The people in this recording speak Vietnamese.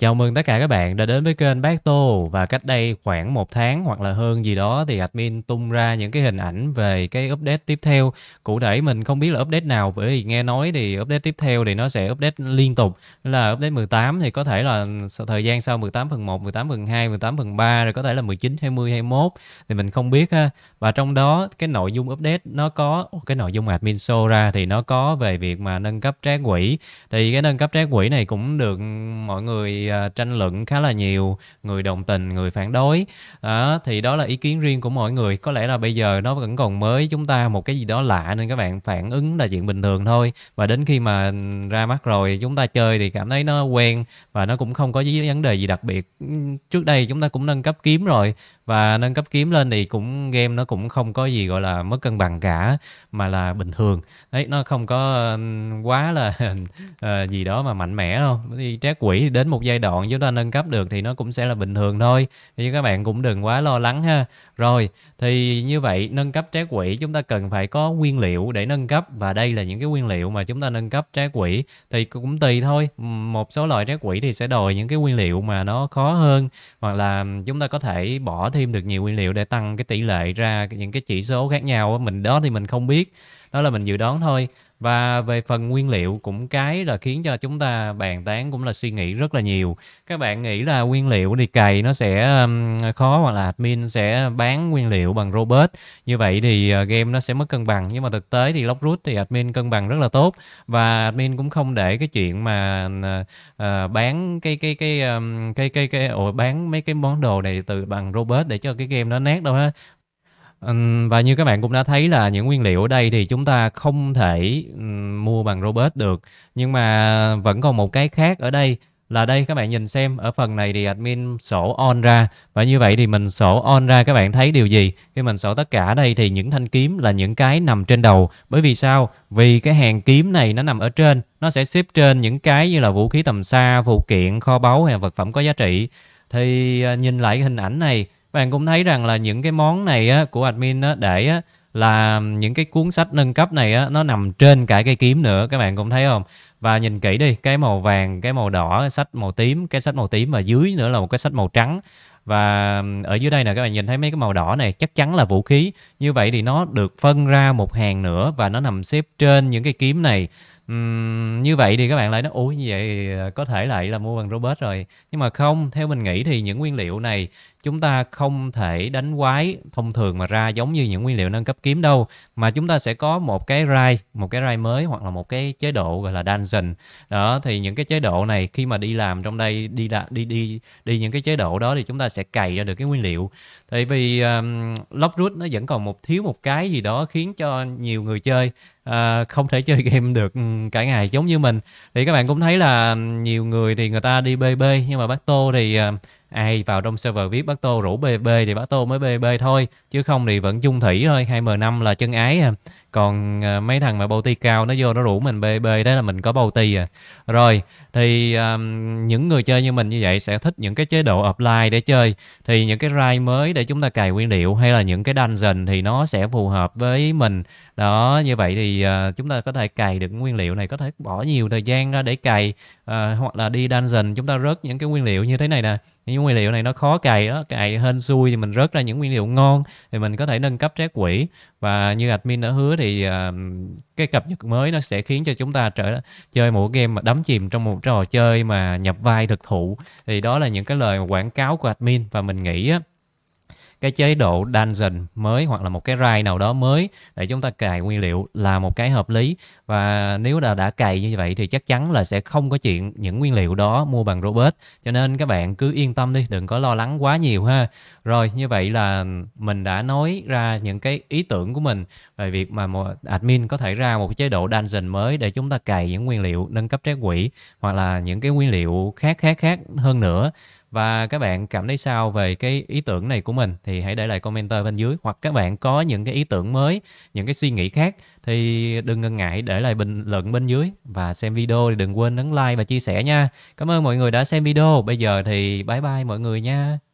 Chào mừng tất cả các bạn đã đến với kênh Bác Tô và cách đây khoảng một tháng hoặc là hơn gì đó thì admin tung ra những cái hình ảnh về cái update tiếp theo. Cụ thể mình không biết là update nào bởi vì nghe nói thì update tiếp theo thì nó sẽ update liên tục. Là update 18 thì có thể là thời gian sau 18 phần 1, 18 phần 2, 18 phần 3 rồi có thể là 19, 20, 21 thì mình không biết ha. Và trong đó cái nội dung update nó có cái nội dung admin show ra thì nó có về việc mà nâng cấp trái quỷ. Thì cái nâng cấp trái quỷ này cũng được mọi người À, tranh luận khá là nhiều người đồng tình người phản đối à, thì đó là ý kiến riêng của mỗi người có lẽ là bây giờ nó vẫn còn mới chúng ta một cái gì đó lạ nên các bạn phản ứng là chuyện bình thường thôi và đến khi mà ra mắt rồi chúng ta chơi thì cảm thấy nó quen và nó cũng không có gì vấn đề gì đặc biệt trước đây chúng ta cũng nâng cấp kiếm rồi và nâng cấp kiếm lên thì cũng game nó cũng không có gì gọi là mất cân bằng cả mà là bình thường đấy nó không có quá là ờ, gì đó mà mạnh mẽ đâu đi trác quỷ đến một giai đoạn chúng ta nâng cấp được thì nó cũng sẽ là bình thường thôi thì các bạn cũng đừng quá lo lắng ha rồi thì như vậy nâng cấp trái quỷ chúng ta cần phải có nguyên liệu để nâng cấp và đây là những cái nguyên liệu mà chúng ta nâng cấp trái quỷ thì cũng tùy thôi một số loại trái quỷ thì sẽ đòi những cái nguyên liệu mà nó khó hơn hoặc là chúng ta có thể bỏ thêm được nhiều nguyên liệu để tăng cái tỷ lệ ra những cái chỉ số khác nhau mình đó thì mình không biết đó là mình dự đoán thôi và về phần nguyên liệu cũng cái là khiến cho chúng ta bàn tán cũng là suy nghĩ rất là nhiều các bạn nghĩ là nguyên liệu thì cày nó sẽ khó hoặc là admin sẽ bán nguyên liệu bằng robot như vậy thì ờ, game nó sẽ mất cân bằng nhưng mà thực tế thì Lockroot thì admin cân bằng rất là tốt và admin cũng không để cái chuyện mà ờ, ờ, bán cái cái cái um, cái cái cái ồ bán mấy cái món đồ này từ bằng robot để cho cái game nó nát đâu ha và như các bạn cũng đã thấy là những nguyên liệu ở đây thì chúng ta không thể, mua bằng robot được. Nhưng mà vẫn còn một cái khác ở đây là đây các bạn nhìn xem, ở phần này thì admin sổ on ra và như vậy thì mình sổ on ra các bạn thấy điều gì? Khi mình sổ tất cả ở đây thì những thanh kiếm là những cái nằm trên đầu. Bởi vì sao? Vì cái hàng kiếm này nó nằm ở trên, nó sẽ xếp trên những cái như là vũ khí tầm xa, phụ kiện, kho báu hay vật phẩm có giá trị. Thì, à, nhìn lại hình ảnh này bạn cũng thấy rằng là những cái món này á, của admin á, để á, là những cái cuốn sách nâng cấp này á, nó nằm trên cả cây kiếm nữa các bạn cũng thấy không và nhìn kỹ đi cái màu vàng cái màu đỏ cái sách màu tím cái sách màu tím và dưới nữa là một cái sách màu trắng và ở dưới đây nè các bạn nhìn thấy mấy cái màu đỏ này chắc chắn là vũ khí như vậy thì nó được phân ra một hàng nữa và nó nằm xếp trên những cái kiếm này như vậy thì các bạn lại nói ủa như vậy ờ, có thể lại là mua bằng robot rồi. Nhưng mà không, theo mình nghĩ thì những nguyên liệu này chúng ta không thể đánh quái thông thường mà ra giống như những nguyên liệu nâng cấp kiếm đâu mà chúng ta sẽ có một cái rai, một cái rai mới hoặc là một cái chế độ gọi là dungeon. Đó thì những cái chế độ này khi mà đi làm trong đây đi đạ, đi đi đi những cái chế độ đó thì chúng ta sẽ cày ra được cái nguyên liệu. Tại vì um, Lockroot nó vẫn còn một thiếu một cái gì đó khiến cho nhiều người chơi à, không thể chơi game được ừ, cả ngày giống như mình thì các bạn cũng thấy là nhiều người thì người ta đi BB nhưng mà bác Tô thì à, ai vào trong server viết bác Tô rủ BB thì bác Tô mới BB thôi chứ không thì vẫn chung thủy thôi hai m năm là chân ái à còn uh, mấy thằng mà bao ti cao nó vô nó rủ mình bê bê đấy là mình có bao ti à rồi thì um, những người chơi như mình như vậy sẽ thích những cái chế độ offline để chơi thì những cái raid mới để chúng ta cài nguyên liệu hay là những cái dungeon thì nó sẽ phù hợp với mình đó như vậy thì uh, chúng ta có thể cài được nguyên liệu này có thể bỏ nhiều thời gian ra để cài uh, hoặc là đi dungeon chúng ta rớt những cái nguyên liệu như thế này nè những nguyên liệu này nó khó cài đó cài hên xui thì mình rớt ra những nguyên liệu ngon thì mình có thể nâng cấp trái quỷ và như admin đã hứa thì uh, cái cập nhật mới nó sẽ khiến cho chúng ta trở chơi một game mà đắm chìm trong một trò chơi mà nhập vai thực thụ thì đó là những cái lời quảng cáo của admin và mình nghĩ á, cái chế độ dungeon mới hoặc là một cái raid nào đó mới để chúng ta cài nguyên liệu là một cái hợp lý và nếu là đã cài như vậy thì chắc chắn là sẽ không có chuyện những nguyên liệu đó mua bằng robot cho nên các bạn cứ yên tâm đi đừng có lo lắng quá nhiều ha rồi như vậy là mình đã nói ra những cái ý tưởng của mình về việc mà một admin có thể ra một cái chế độ dungeon mới để chúng ta cài những nguyên liệu nâng cấp trái quỷ hoặc là những cái nguyên liệu khác khác khác hơn nữa và các bạn cảm thấy sao về cái ý tưởng này của mình thì hãy để lại commenter bên dưới hoặc các bạn có những cái ý tưởng mới, những cái suy nghĩ khác thì đừng ngần ngại để lại bình luận bên dưới và xem video thì đừng quên nhấn like và chia sẻ nha. Cảm ơn mọi người đã xem video. Bây giờ thì bye bye mọi người nha.